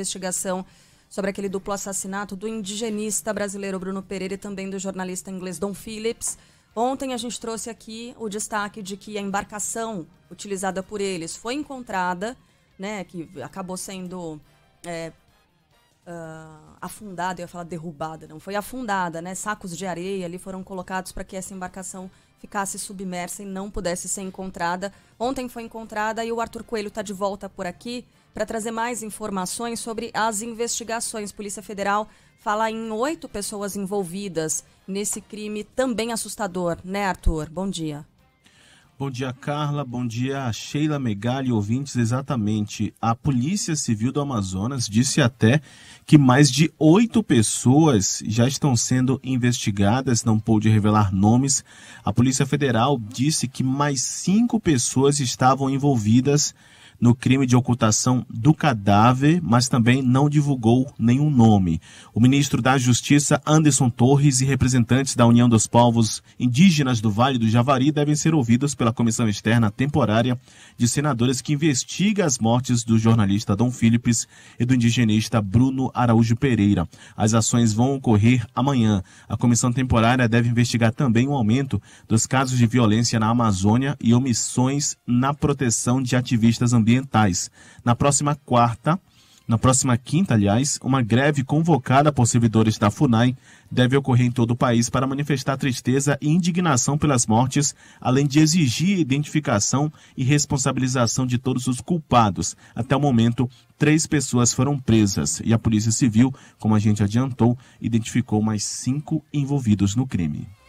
investigação sobre aquele duplo assassinato do indigenista brasileiro Bruno Pereira e também do jornalista inglês Don Phillips. Ontem a gente trouxe aqui o destaque de que a embarcação utilizada por eles foi encontrada, né, que acabou sendo é, uh, afundada, eu ia falar derrubada, não, foi afundada, né? Sacos de areia ali foram colocados para que essa embarcação ficasse submersa e não pudesse ser encontrada. Ontem foi encontrada e o Arthur Coelho está de volta por aqui para trazer mais informações sobre as investigações. Polícia Federal fala em oito pessoas envolvidas nesse crime também assustador, né, Arthur? Bom dia. Bom dia, Carla. Bom dia, Sheila Megali, ouvintes. Exatamente. A Polícia Civil do Amazonas disse até que mais de oito pessoas já estão sendo investigadas, não pôde revelar nomes. A Polícia Federal disse que mais cinco pessoas estavam envolvidas no crime de ocultação do cadáver, mas também não divulgou nenhum nome. O ministro da Justiça, Anderson Torres, e representantes da União dos Povos Indígenas do Vale do Javari devem ser ouvidos pela comissão externa temporária de senadores que investiga as mortes do jornalista Dom Philips e do indigenista Bruno Araújo Pereira. As ações vão ocorrer amanhã. A comissão temporária deve investigar também o aumento dos casos de violência na Amazônia e omissões na proteção de ativistas ambientais ambientais. Na próxima quarta, na próxima quinta, aliás, uma greve convocada por servidores da FUNAI deve ocorrer em todo o país para manifestar tristeza e indignação pelas mortes, além de exigir identificação e responsabilização de todos os culpados. Até o momento, três pessoas foram presas e a Polícia Civil, como a gente adiantou, identificou mais cinco envolvidos no crime.